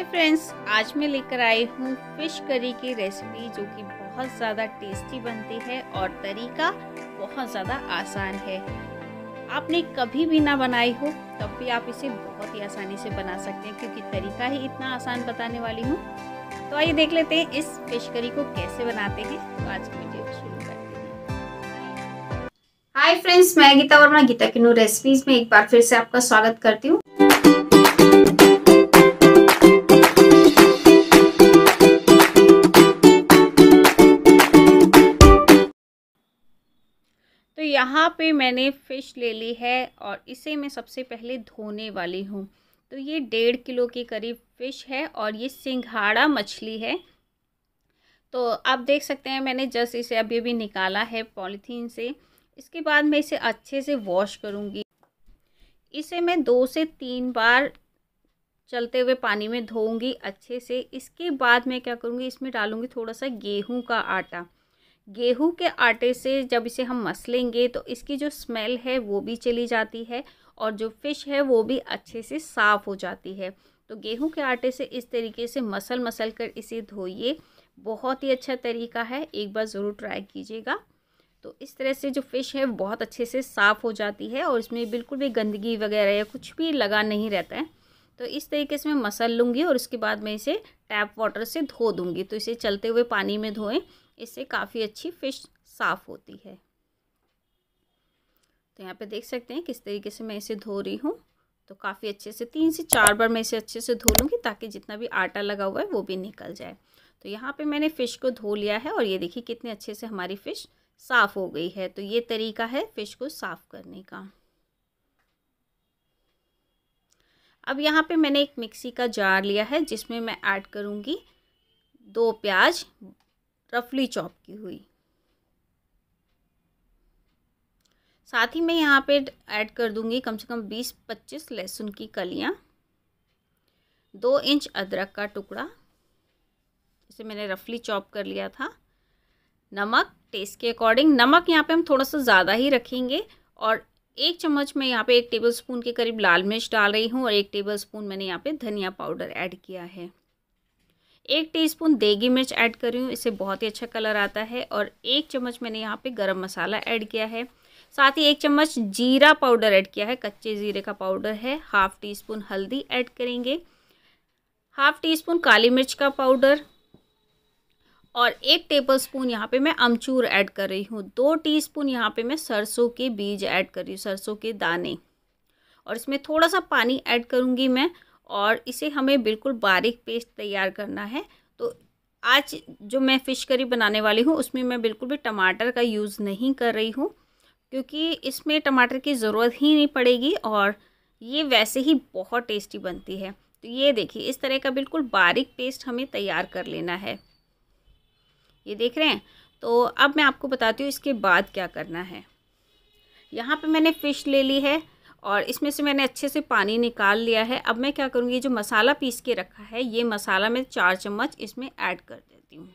hi friends आज मैं लेकर आई हूँ फिश करी की रेसिपी जो कि बहुत ज़्यादा टेस्टी बनती है और तरीका बहुत ज़्यादा आसान है आपने कभी भी ना बनाई हो तब भी आप इसे बहुत ही आसानी से बना सकते हैं क्योंकि तरीका ही इतना आसान बताने वाली हूँ तो आइए देख लेते हैं इस फिश करी को कैसे बनाते हैं तो आज की वीडियो शुरू करते हैं हाय फ्रेंड्स मैं गीता वर्मा गीता किनू रेसिपीज में एक बार फिर से आपका स्वागत करती हूँ यहाँ पे मैंने फ़िश ले ली है और इसे मैं सबसे पहले धोने वाली हूँ तो ये डेढ़ किलो के करीब फ़िश है और ये सिंघाड़ा मछली है तो आप देख सकते हैं मैंने जस्ट इसे अभी अभी निकाला है पॉलीथीन से इसके बाद मैं इसे अच्छे से वॉश करूँगी इसे मैं दो से तीन बार चलते हुए पानी में धोऊंगी अच्छे से इसके बाद मैं क्या करूँगी इसमें डालूँगी थोड़ा सा गेहूँ का आटा गेहूं के आटे से जब इसे हम मसलेंगे तो इसकी जो स्मेल है वो भी चली जाती है और जो फ़िश है वो भी अच्छे से साफ़ हो जाती है तो गेहूं के आटे से इस तरीके से मसल मसल कर इसे धोइए बहुत ही अच्छा तरीका है एक बार ज़रूर ट्राई कीजिएगा तो इस तरह से जो फ़िश है बहुत अच्छे से साफ़ हो जाती है और इसमें बिल्कुल भी गंदगी वगैरह या कुछ भी लगा नहीं रहता है तो इस तरीके से मैं मसल लूँगी और उसके बाद मैं इसे टैप वाटर से धो दूँगी तो इसे चलते हुए पानी में धोएं इससे काफ़ी अच्छी फ़िश साफ़ होती है तो यहाँ पे देख सकते हैं किस तरीके से मैं इसे धो रही हूँ तो काफ़ी अच्छे से तीन से चार बार मैं इसे अच्छे से धो लूँगी ताकि जितना भी आटा लगा हुआ है वो भी निकल जाए तो यहाँ पे मैंने फ़िश को धो लिया है और ये देखिए कितने अच्छे से हमारी फ़िश साफ़ हो गई है तो ये तरीका है फ़िश को साफ़ करने का अब यहाँ पे मैंने एक मिक्सी का जार लिया है जिसमें मैं ऐड करूँगी दो प्याज रफली चॉप की हुई साथ ही मैं यहाँ पे ऐड कर दूँगी कम से कम बीस पच्चीस लहसुन की कलियाँ दो इंच अदरक का टुकड़ा इसे मैंने रफली चॉप कर लिया था नमक टेस्ट के अकॉर्डिंग नमक यहाँ पे हम थोड़ा सा ज़्यादा ही रखेंगे और एक चम्मच में यहाँ पे एक टेबल स्पून के करीब लाल मिर्च डाल रही हूँ और एक टेबल स्पून मैंने यहाँ पे धनिया पाउडर ऐड किया है एक टीस्पून देगी मिर्च ऐड कर रही हूँ इससे बहुत ही अच्छा कलर आता है और एक चम्मच मैंने यहाँ पे गरम मसाला ऐड किया है साथ ही एक चम्मच जीरा पाउडर ऐड किया है कच्चे जीरे का पाउडर है हाफ़ टी स्पून हल्दी ऐड करेंगे हाफ़ टी स्पून काली मिर्च का पाउडर और एक टेबल स्पून यहाँ पे मैं अमचूर ऐड कर रही हूँ दो टीस्पून यहाँ पर मैं सरसों के बीज ऐड कर रही हूँ सरसों के दाने और इसमें थोड़ा सा पानी ऐड करूँगी मैं और इसे हमें बिल्कुल बारीक पेस्ट तैयार करना है तो आज जो मैं फ़िश करी बनाने वाली हूँ उसमें मैं बिल्कुल भी टमाटर का यूज़ नहीं कर रही हूँ क्योंकि इसमें टमाटर की ज़रूरत ही नहीं पड़ेगी और ये वैसे ही बहुत टेस्टी बनती है तो ये देखिए इस तरह का बिल्कुल बारीक पेस्ट हमें तैयार कर लेना है ये देख रहे हैं तो अब मैं आपको बताती हूँ इसके बाद क्या करना है यहाँ पे मैंने फ़िश ले ली है और इसमें से मैंने अच्छे से पानी निकाल लिया है अब मैं क्या करूँगी जो मसाला पीस के रखा है ये मसाला मैं चार चम्मच इसमें ऐड कर देती हूँ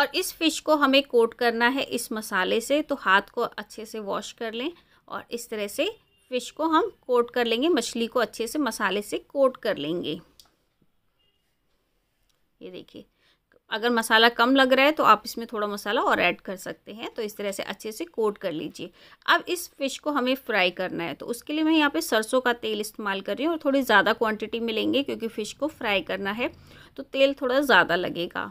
और इस फ़िश को हमें कोट करना है इस मसाले से तो हाथ को अच्छे से वॉश कर लें और इस तरह से फ़िश को हम कोट कर लेंगे मछली को अच्छे से मसाले से कोट कर लेंगे ये देखिए अगर मसाला कम लग रहा है तो आप इसमें थोड़ा मसाला और ऐड कर सकते हैं तो इस तरह से अच्छे से कोट कर लीजिए अब इस फिश को हमें फ्राई करना है तो उसके लिए मैं यहाँ पे सरसों का तेल इस्तेमाल कर रही हूँ और थोड़ी ज़्यादा क्वांटिटी में लेंगे क्योंकि फ़िश को फ्राई करना है तो तेल थोड़ा ज़्यादा लगेगा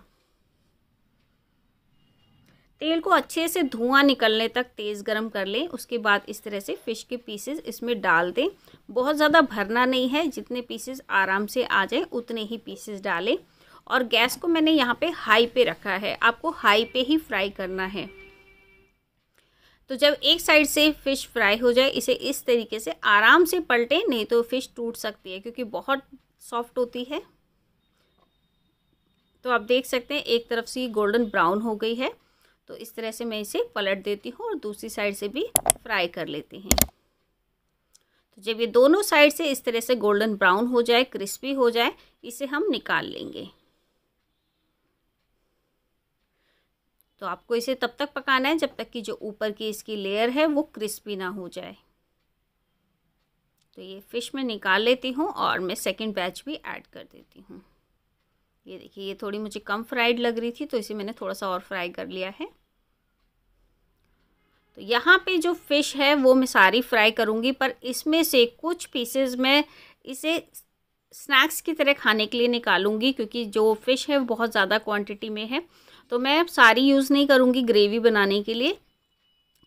तेल को अच्छे से धुआं निकलने तक तेज़ गरम कर लें उसके बाद इस तरह से फ़िश के पीसेस इसमें डाल दें बहुत ज़्यादा भरना नहीं है जितने पीसेस आराम से आ जाए उतने ही पीसेस डालें और गैस को मैंने यहाँ पे हाई पे रखा है आपको हाई पे ही फ्राई करना है तो जब एक साइड से फ़िश फ्राई हो जाए इसे इस तरीके से आराम से पलटे नहीं तो फ़िश टूट सकती है क्योंकि बहुत सॉफ्ट होती है तो आप देख सकते हैं एक तरफ से गोल्डन ब्राउन हो गई है तो इस तरह से मैं इसे पलट देती हूँ और दूसरी साइड से भी फ्राई कर लेती हैं तो जब ये दोनों साइड से इस तरह से गोल्डन ब्राउन हो जाए क्रिस्पी हो जाए इसे हम निकाल लेंगे तो आपको इसे तब तक पकाना है जब तक कि जो ऊपर की इसकी लेयर है वो क्रिस्पी ना हो जाए तो ये फ़िश मैं निकाल लेती हूँ और मैं सेकंड बैच भी ऐड कर देती हूँ ये देखिए ये थोड़ी मुझे कम फ्राइड लग रही थी तो इसे मैंने थोड़ा सा और फ्राई कर लिया है तो यहाँ पे जो फ़िश है वो मैं सारी फ्राई करूँगी पर इसमें से कुछ पीसेस मैं इसे स्नैक्स की तरह खाने के लिए निकालूंगी क्योंकि जो फ़िश है वो बहुत ज़्यादा क्वान्टिटी में है तो मैं सारी यूज़ नहीं करूँगी ग्रेवी बनाने के लिए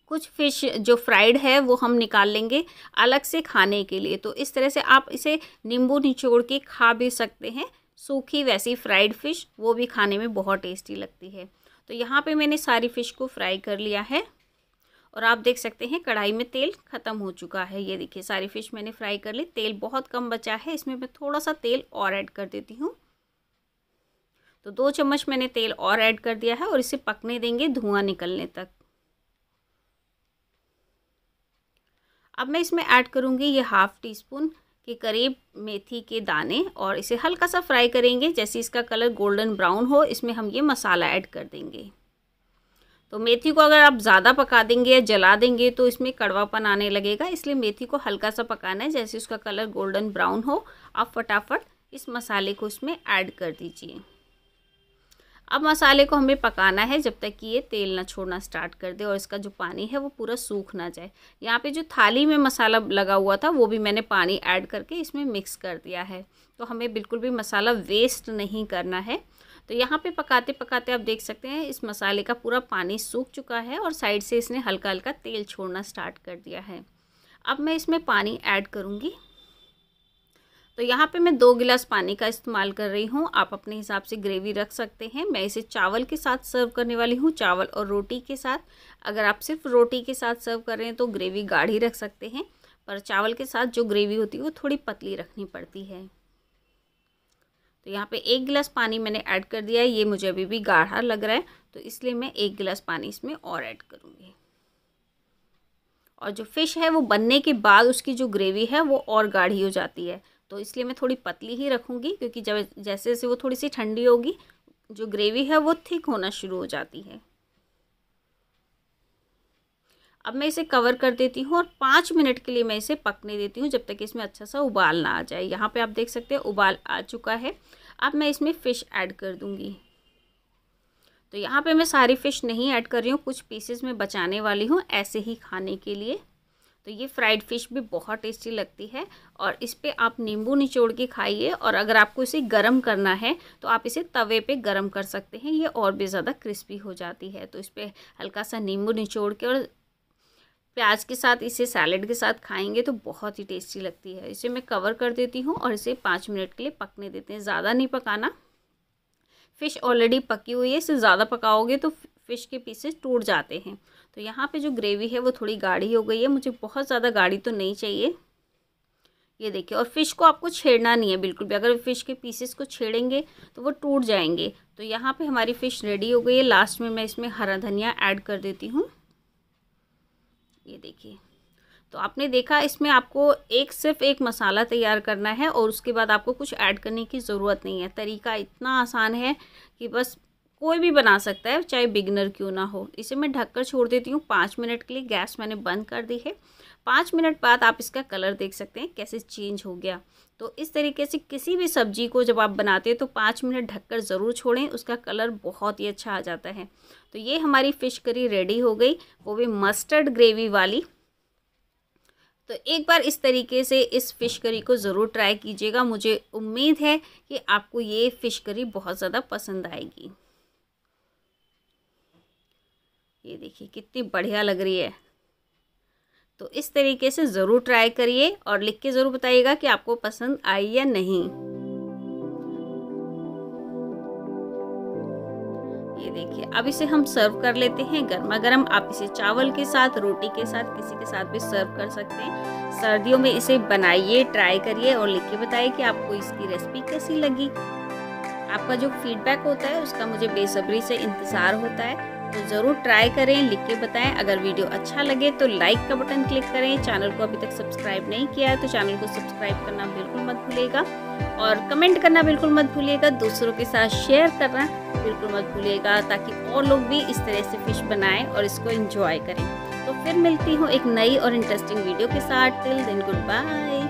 कुछ फ़िश जो फ्राइड है वो हम निकाल लेंगे अलग से खाने के लिए तो इस तरह से आप इसे नींबू निचोड़ के खा भी सकते हैं सूखी वैसी फ्राइड फ़िश वो भी खाने में बहुत टेस्टी लगती है तो यहाँ पे मैंने सारी फ़िश को फ्राई कर लिया है और आप देख सकते हैं कढ़ाई में तेल ख़त्म हो चुका है ये देखिए सारी फ़िश मैंने फ्राई कर ली तेल बहुत कम बचा है इसमें मैं थोड़ा सा तेल और ऐड कर देती हूँ तो दो चम्मच मैंने तेल और ऐड कर दिया है और इसे पकने देंगे धुआं निकलने तक अब मैं इसमें ऐड करूँगी ये हाफ़ टी स्पून के करीब मेथी के दाने और इसे हल्का सा फ्राई करेंगे जैसे इसका कलर गोल्डन ब्राउन हो इसमें हम ये मसाला ऐड कर देंगे तो मेथी को अगर आप ज़्यादा पका देंगे या जला देंगे तो इसमें कड़वापन आने लगेगा इसलिए मेथी को हल्का सा पकाना है जैसे उसका कलर गोल्डन ब्राउन हो आप फटाफट इस मसाले को इसमें ऐड कर दीजिए अब मसाले को हमें पकाना है जब तक कि ये तेल ना छोड़ना स्टार्ट कर दे और इसका जो पानी है वो पूरा सूख ना जाए यहाँ पे जो थाली में मसाला लगा हुआ था वो भी मैंने पानी ऐड करके इसमें मिक्स कर दिया है तो हमें बिल्कुल भी मसाला वेस्ट नहीं करना है तो यहाँ पे पकाते पकाते आप देख सकते हैं इस मसाले का पूरा पानी सूख चुका है और साइड से इसने हल्का हल्का तेल छोड़ना स्टार्ट कर दिया है अब मैं इसमें पानी ऐड करूँगी तो यहाँ पे मैं दो गिलास पानी का इस्तेमाल कर रही हूँ आप अपने हिसाब से ग्रेवी रख सकते हैं मैं इसे चावल के साथ सर्व करने वाली हूँ चावल और रोटी के साथ अगर आप सिर्फ रोटी के साथ सर्व कर रहे हैं तो ग्रेवी गाढ़ी रख सकते हैं पर चावल के साथ जो ग्रेवी होती है वो थोड़ी पतली रखनी पड़ती है तो यहाँ पे एक गिलास पानी मैंने ऐड कर दिया है ये मुझे अभी भी गाढ़ा लग रहा है तो इसलिए मैं एक गिलास पानी इसमें और ऐड करूँगी और जो फिश है वो बनने के बाद उसकी जो ग्रेवी है वो और गाढ़ी हो जाती है तो इसलिए मैं थोड़ी पतली ही रखूँगी क्योंकि जब जैसे जैसे वो थोड़ी सी ठंडी होगी जो ग्रेवी है वो थिक होना शुरू हो जाती है अब मैं इसे कवर कर देती हूँ और पाँच मिनट के लिए मैं इसे पकने देती हूँ जब तक इसमें अच्छा सा उबाल ना आ जाए यहाँ पे आप देख सकते हैं उबाल आ चुका है अब मैं इसमें फ़िश ऐड कर दूँगी तो यहाँ पे मैं सारी फ़िश नहीं ऐड कर रही हूँ कुछ पीसेस में बचाने वाली हूँ ऐसे ही खाने के लिए तो ये फ्राइड फिश भी बहुत टेस्टी लगती है और इस पर आप नींबू निचोड़ के खाइए और अगर आपको इसे गर्म करना है तो आप इसे तवे पे गर्म कर सकते हैं ये और भी ज़्यादा क्रिस्पी हो जाती है तो इस पर हल्का सा नींबू निचोड़ के और प्याज के साथ इसे सैलड के साथ खाएंगे तो बहुत ही टेस्टी लगती है इसे मैं कवर कर देती हूँ और इसे पाँच मिनट के लिए पकने देते हैं ज़्यादा नहीं पकाना फ़िश ऑलरेडी पकी हुई है इसे ज़्यादा पकाओगे तो फ़िश के पीसेस टूट जाते हैं तो यहाँ पे जो ग्रेवी है वो थोड़ी गाढ़ी हो गई है मुझे बहुत ज़्यादा गाढ़ी तो नहीं चाहिए ये देखिए और फ़िश को आपको छेड़ना नहीं है बिल्कुल भी अगर फ़िश के पीसेस को छेड़ेंगे तो वो टूट जाएंगे तो यहाँ पे हमारी फ़िश रेडी हो गई है लास्ट में मैं इसमें हरा धनिया ऐड कर देती हूँ ये देखिए तो आपने देखा इसमें आपको एक सिर्फ एक मसाला तैयार करना है और उसके बाद आपको कुछ ऐड करने की ज़रूरत नहीं है तरीका इतना आसान है कि बस कोई भी बना सकता है चाहे बिगनर क्यों ना हो इसे मैं ढककर छोड़ देती हूँ पाँच मिनट के लिए गैस मैंने बंद कर दी है पाँच मिनट बाद आप इसका कलर देख सकते हैं कैसे चेंज हो गया तो इस तरीके से किसी भी सब्जी को जब आप बनाते हैं तो पाँच मिनट ढककर ज़रूर छोड़ें उसका कलर बहुत ही अच्छा आ जाता है तो ये हमारी फ़िश करी रेडी हो गई वो भी मस्टर्ड ग्रेवी वाली तो एक बार इस तरीके से इस फ़िश करी को ज़रूर ट्राई कीजिएगा मुझे उम्मीद है कि आपको ये फ़िश करी बहुत ज़्यादा पसंद आएगी ये देखिए कितनी बढ़िया लग रही है तो इस तरीके से ज़रूर ट्राई करिए और लिख के ज़रूर बताइएगा कि आपको पसंद आई या नहीं ये देखिए अब इसे हम सर्व कर लेते हैं गर्मा गर्म आप इसे चावल के साथ रोटी के साथ किसी के साथ भी सर्व कर सकते हैं सर्दियों में इसे बनाइए ट्राई करिए और लिख के बताइए कि आपको इसकी रेसिपी कैसी लगी आपका जो फीडबैक होता है उसका मुझे बेसब्री से इंतज़ार होता है तो ज़रूर ट्राई करें लिख के बताएं अगर वीडियो अच्छा लगे तो लाइक का बटन क्लिक करें चैनल को अभी तक सब्सक्राइब नहीं किया है तो चैनल को सब्सक्राइब करना बिल्कुल मत भूलिएगा और कमेंट करना बिल्कुल मत भूलिएगा दूसरों के साथ शेयर करना बिल्कुल मत भूलिएगा ताकि और लोग भी इस तरह से फिश बनाएं और इसको इंजॉय करें तो फिर मिलती हूँ एक नई और इंटरेस्टिंग वीडियो के साथ टिल दिन गुड बाय